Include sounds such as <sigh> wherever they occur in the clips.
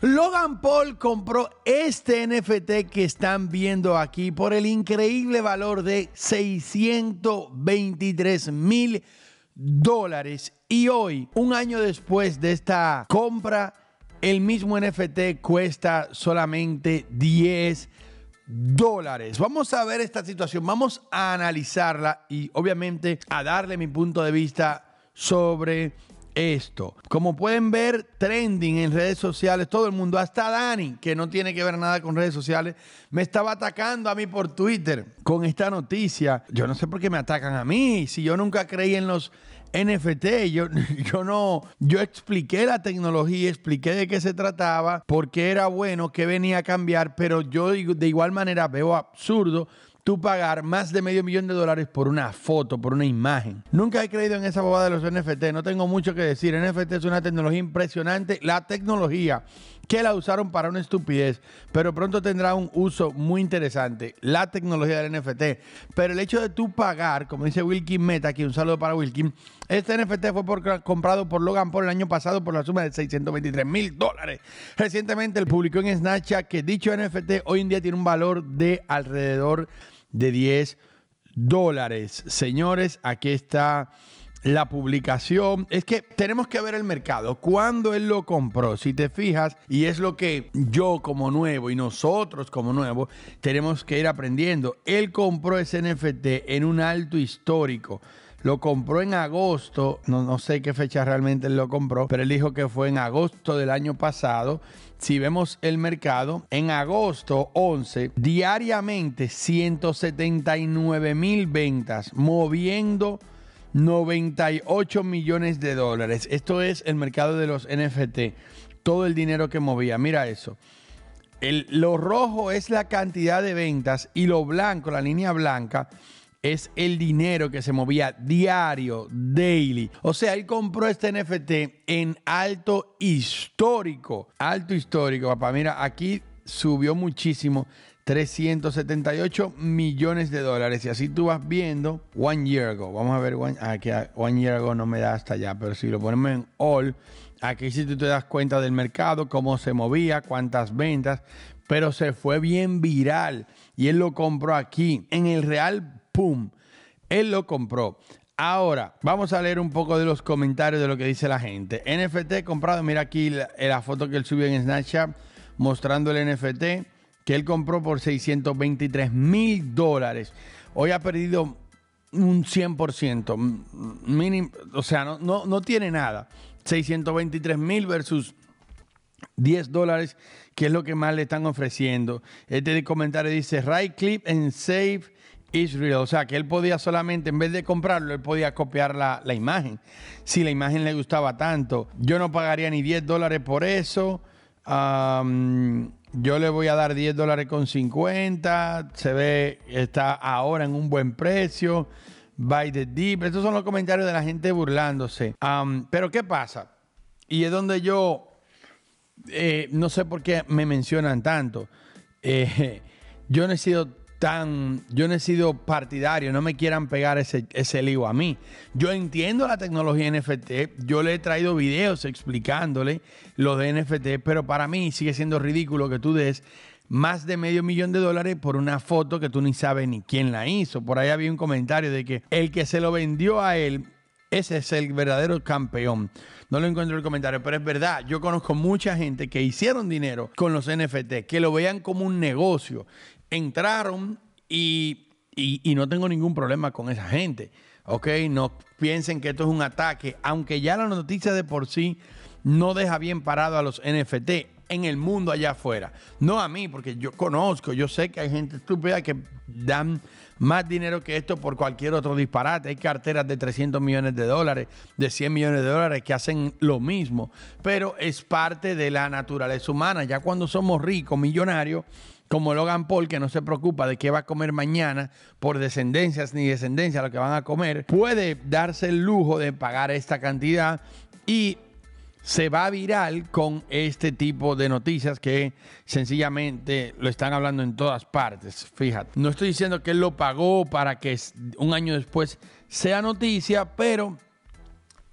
Logan Paul compró este NFT que están viendo aquí por el increíble valor de 623 mil dólares. Y hoy, un año después de esta compra, el mismo NFT cuesta solamente 10 dólares. Vamos a ver esta situación, vamos a analizarla y obviamente a darle mi punto de vista sobre esto. Como pueden ver, trending en redes sociales, todo el mundo, hasta Dani, que no tiene que ver nada con redes sociales, me estaba atacando a mí por Twitter con esta noticia. Yo no sé por qué me atacan a mí, si yo nunca creí en los NFT, yo, <laughs> yo no, yo expliqué la tecnología, expliqué de qué se trataba, por qué era bueno, qué venía a cambiar, pero yo de igual manera veo absurdo tú pagar más de medio millón de dólares por una foto, por una imagen. Nunca he creído en esa bobada de los NFT, no tengo mucho que decir. NFT es una tecnología impresionante, la tecnología que la usaron para una estupidez, pero pronto tendrá un uso muy interesante, la tecnología del NFT. Pero el hecho de tú pagar, como dice Wilkin Meta, aquí un saludo para Wilkin, este NFT fue comprado por Logan Paul el año pasado por la suma de 623 mil dólares. Recientemente él publicó en Snapchat que dicho NFT hoy en día tiene un valor de alrededor de 10 dólares. Señores, aquí está la publicación. Es que tenemos que ver el mercado. Cuando él lo compró, si te fijas, y es lo que yo como nuevo y nosotros como nuevo tenemos que ir aprendiendo. Él compró ese NFT en un alto histórico lo compró en agosto, no, no sé qué fecha realmente lo compró, pero él dijo que fue en agosto del año pasado. Si vemos el mercado, en agosto 11, diariamente 179 mil ventas, moviendo 98 millones de dólares. Esto es el mercado de los NFT, todo el dinero que movía. Mira eso. El, lo rojo es la cantidad de ventas y lo blanco, la línea blanca, es el dinero que se movía diario, daily. O sea, él compró este NFT en alto histórico. Alto histórico, papá. Mira, aquí subió muchísimo. 378 millones de dólares. Y así tú vas viendo One Year Ago. Vamos a ver, one, aquí, ah, One Year Ago no me da hasta allá, pero si lo ponemos en All, aquí si tú te das cuenta del mercado, cómo se movía, cuántas ventas, pero se fue bien viral. Y él lo compró aquí en el Real ¡Pum! Él lo compró. Ahora, vamos a leer un poco de los comentarios de lo que dice la gente. NFT comprado, mira aquí eh, la, foto que él subió en Snapchat mostrando el NFT que él compró por 623 mil dólares. Hoy ha perdido un 100%, mínimo, o sea, no, no, tiene nada. 623 mil versus 10 dólares, que es lo que más le están ofreciendo. Este comentario dice, right click and save Israel, o sea que él podía solamente, en vez de comprarlo, él podía copiar la, imagen. Si la imagen le gustaba tanto, yo no pagaría ni 10 dólares por eso. yo le voy a dar 10 dólares con 50. Se ve, está ahora en un buen precio. By the deep. Estos son los comentarios de la gente burlándose. Pero ¿qué pasa? Y es donde yo eh, no sé por qué me mencionan tanto. Eh, <laughs> yo no he sido yo no he sido partidario, no me quieran pegar ese, lío a mí. Yo entiendo la tecnología NFT, yo le he traído videos explicándole lo de NFT, pero para mí sigue siendo ridículo que tú des más de medio millón de dólares por una foto que tú ni sabes ni quién la hizo. Por ahí había un comentario de que el que se lo vendió a él ese es el verdadero campeón. No lo encuentro en el comentario, pero es verdad. Yo conozco mucha gente que hicieron dinero con los NFT, que lo veían como un negocio. Entraron y, y no tengo ningún problema con esa gente. ¿ok? No piensen que esto es un ataque, aunque ya la noticia de por sí no deja bien parado a los NFT en el mundo allá afuera. No a mí, porque yo conozco, yo sé que hay gente estúpida que dan más dinero que esto por cualquier otro disparate. Hay carteras de 300 millones de dólares, de 100 millones de dólares que hacen lo mismo, pero es parte de la naturaleza humana. Ya cuando somos ricos, millonarios, como Logan Paul, que no se preocupa de qué va a comer mañana por descendencias ni descendencia, lo que van a comer, puede darse el lujo de pagar esta cantidad y se va viral con este tipo de noticias que sencillamente lo están hablando en todas partes. Fíjate, no estoy diciendo que él lo pagó para que un año después sea noticia, pero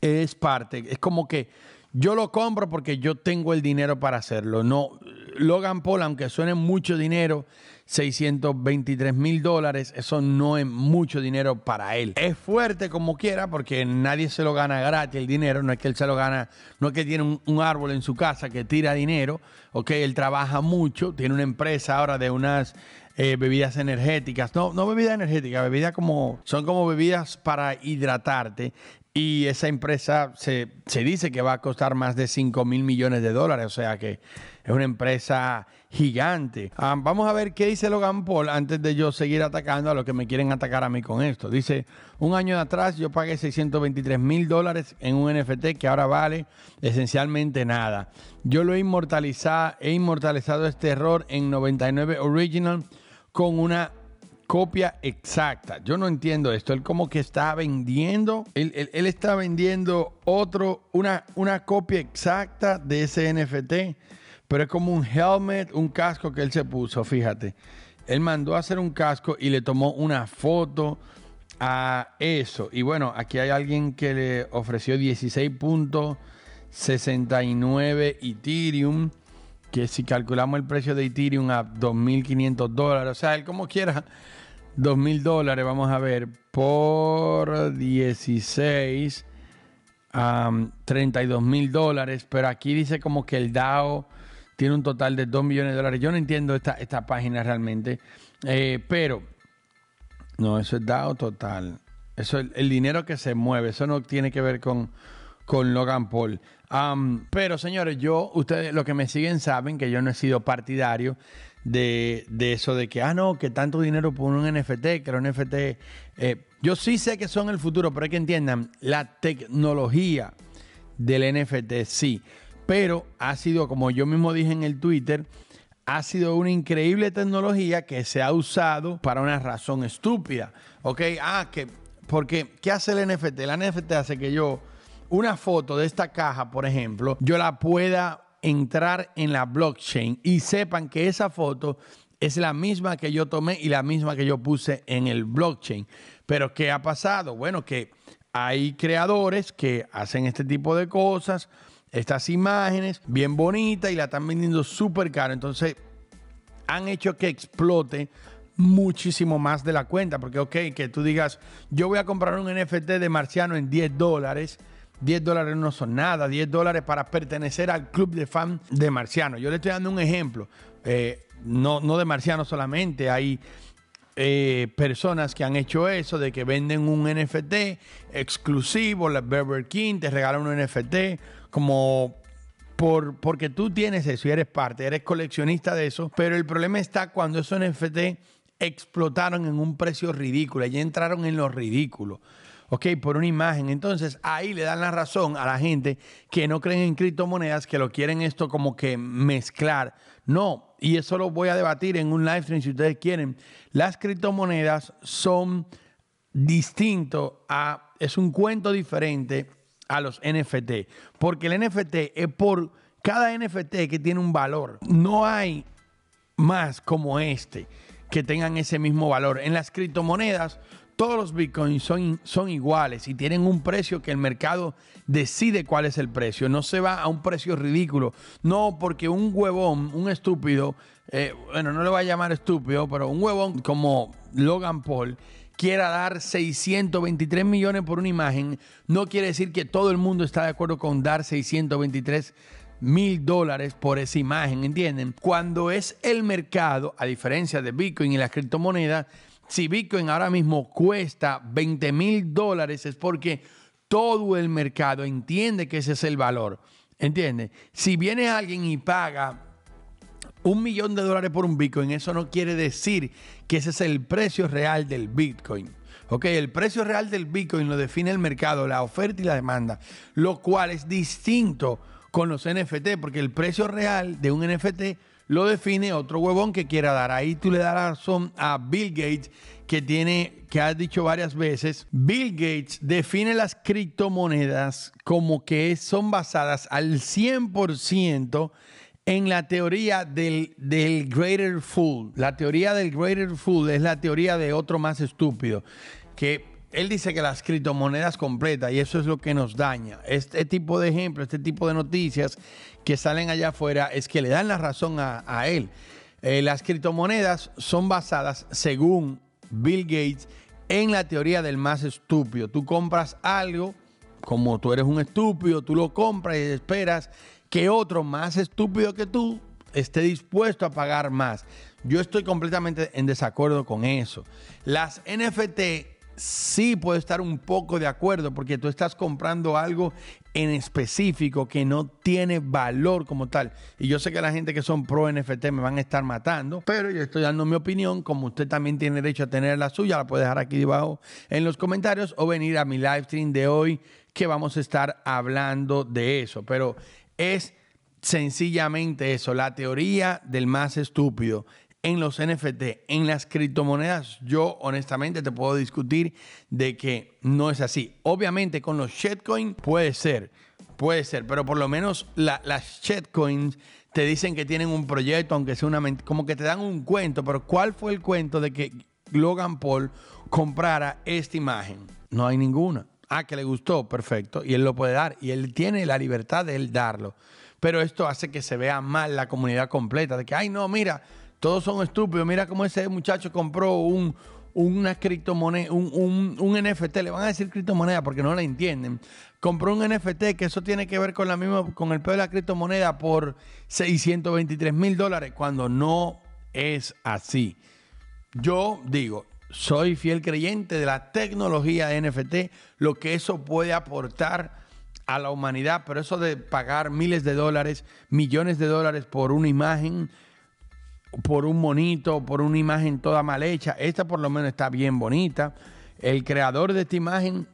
es parte. Es como que yo lo compro porque yo tengo el dinero para hacerlo. No, Logan Paul, aunque suene mucho dinero, 623 mil dólares. Eso no es mucho dinero para él. Es fuerte como quiera porque nadie se lo gana gratis el dinero. No es que él se lo gana, no es que tiene un, árbol en su casa que tira dinero. Ok, él trabaja mucho, tiene una empresa ahora de unas eh, bebidas energéticas. No, no bebidas energéticas, bebidas como, son como bebidas para hidratarte y esa empresa se, dice que va a costar más de 5 mil millones de dólares, o sea que es una empresa gigante. Ah, vamos a ver qué dice Logan Paul antes de yo seguir atacando a los que me quieren atacar a mí con esto. Dice, un año atrás yo pagué 623 mil dólares en un NFT que ahora vale esencialmente nada. Yo lo he inmortalizado, he inmortalizado este error en 99 Original con una copia exacta. Yo no entiendo esto. Él como que está vendiendo, él, está vendiendo otro, una, una copia exacta de ese NFT, pero es como un helmet, un casco que él se puso, fíjate. Él mandó a hacer un casco y le tomó una foto a eso. Y bueno, aquí hay alguien que le ofreció 16.69 Ethereum que si calculamos el precio de Ethereum a 2.500 dólares, o sea, él como quiera, 2.000 dólares, vamos a ver, por 16, 32.000 dólares, pero aquí dice como que el DAO tiene un total de 2 millones de dólares. Yo no entiendo esta, esta página realmente, eh, pero, no, eso es DAO total. Eso es el dinero que se mueve, eso no tiene que ver con con Logan Paul. pero señores, yo, ustedes los que me siguen saben que yo no he sido partidario de, eso de que, ah, no, que tanto dinero por un NFT, que un NFT... Eh, yo sí sé que son el futuro, pero hay que entiendan, la tecnología del NFT sí, pero ha sido, como yo mismo dije en el Twitter, ha sido una increíble tecnología que se ha usado para una razón estúpida. ¿Ok? Ah, que... Porque, ¿qué hace el NFT? El NFT hace que yo una foto de esta caja, por ejemplo, yo la pueda entrar en la blockchain y sepan que esa foto es la misma que yo tomé y la misma que yo puse en el blockchain. Pero ¿qué ha pasado? Bueno, que hay creadores que hacen este tipo de cosas, estas imágenes bien bonitas y la están vendiendo súper caro. Entonces han hecho que explote muchísimo más de la cuenta. Porque, ok, que tú digas, yo voy a comprar un NFT de Marciano en 10 dólares 10 dólares no son nada, 10 dólares para pertenecer al club de fan de Marciano. Yo le estoy dando un ejemplo, eh, no, de Marciano solamente, hay eh, personas que han hecho eso, de que venden un NFT exclusivo, la Burger King te regala un NFT, como por, porque tú tienes eso y eres parte, eres coleccionista de eso, pero el problema está cuando esos NFT explotaron en un precio ridículo, ya entraron en lo ridículo. ¿ok? Por una imagen. Entonces ahí le dan la razón a la gente que no creen en criptomonedas, que lo quieren esto como que mezclar. No, y eso lo voy a debatir en un live stream si ustedes quieren. Las criptomonedas son distinto a, es un cuento diferente a los NFT, porque el NFT es por cada NFT que tiene un valor. No hay más como este que tengan ese mismo valor. En las criptomonedas todos los bitcoins son, son, iguales y tienen un precio que el mercado decide cuál es el precio. No se va a un precio ridículo. No, porque un huevón, un estúpido, eh, bueno, no le voy a llamar estúpido, pero un huevón como Logan Paul quiera dar 623 millones por una imagen, no quiere decir que todo el mundo está de acuerdo con dar 623 mil dólares por esa imagen, ¿entienden? Cuando es el mercado, a diferencia de Bitcoin y las criptomonedas, si Bitcoin ahora mismo cuesta 20 mil dólares es porque todo el mercado entiende que ese es el valor. ¿Entiendes? Si viene alguien y paga un millón de dólares por un Bitcoin, eso no quiere decir que ese es el precio real del Bitcoin. Ok, el precio real del Bitcoin lo define el mercado, la oferta y la demanda, lo cual es distinto con los NFT, porque el precio real de un NFT lo define otro huevón que quiera dar. Ahí tú le das razón a Bill Gates, que tiene, que has dicho varias veces. Bill Gates define las criptomonedas como que son basadas al 100% en la teoría del, del Greater Fool. La teoría del Greater Fool es la teoría de otro más estúpido, que él dice que las criptomonedas completas y eso es lo que nos daña. Este tipo de ejemplos, este tipo de noticias que salen allá afuera es que le dan la razón a, él. Eh, las criptomonedas son basadas, según Bill Gates, en la teoría del más estúpido. Tú compras algo, como tú eres un estúpido, tú lo compras y esperas que otro más estúpido que tú esté dispuesto a pagar más. Yo estoy completamente en desacuerdo con eso. Las NFT sí puedo estar un poco de acuerdo porque tú estás comprando algo en específico que no tiene valor como tal. Y yo sé que la gente que son pro NFT me van a estar matando, pero yo estoy dando mi opinión. Como usted también tiene derecho a tener la suya, la puede dejar aquí debajo en los comentarios o venir a mi live stream de hoy que vamos a estar hablando de eso. Pero es sencillamente eso, la teoría del más estúpido en los NFT, en las criptomonedas, yo honestamente te puedo discutir de que no es así. Obviamente con los shitcoin puede ser, puede ser, pero por lo menos las shitcoins te dicen que tienen un proyecto, aunque sea una como que te dan un cuento, pero ¿cuál fue el cuento de que Logan Paul comprara esta imagen? No hay ninguna. Ah, que le gustó, perfecto. Y él lo puede dar. Y él tiene la libertad de él darlo. Pero esto hace que se vea mal la comunidad completa. De que, ay, no, mira, todos son estúpidos. Mira cómo ese muchacho compró un, una criptomoneda, un, NFT, le van a decir criptomoneda porque no la entienden. Compró un NFT que eso tiene que ver con la misma, con el pedo de la criptomoneda por 623 mil dólares, cuando no es así. Yo digo, soy fiel creyente de la tecnología de NFT, lo que eso puede aportar a la humanidad, pero eso de pagar miles de dólares, millones de dólares por una imagen, por un monito, por una imagen toda mal hecha. Esta por lo menos está bien bonita. El creador de esta imagen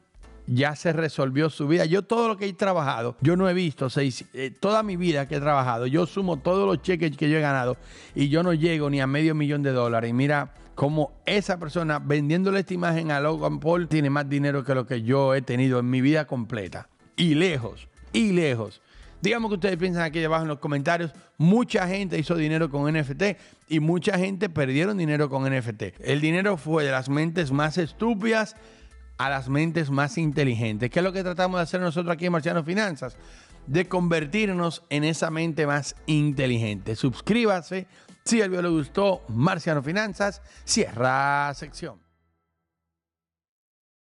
ya se resolvió su vida. Yo todo lo que he trabajado, yo no he visto, seis, eh, toda mi vida que he trabajado, yo sumo todos los cheques que yo he ganado y yo no llego ni a medio millón de dólares. Y mira cómo esa persona vendiéndole esta imagen a Logan Paul tiene más dinero que lo que yo he tenido en mi vida completa. Y lejos, y lejos. Digamos que ustedes piensan aquí abajo en los comentarios. Mucha gente hizo dinero con NFT y mucha gente perdieron dinero con NFT. El dinero fue de las mentes más estúpidas a las mentes más inteligentes. ¿Qué es lo que tratamos de hacer nosotros aquí en Marciano Finanzas? De convertirnos en esa mente más inteligente. Suscríbase si el video le gustó. Marciano Finanzas, cierra sección.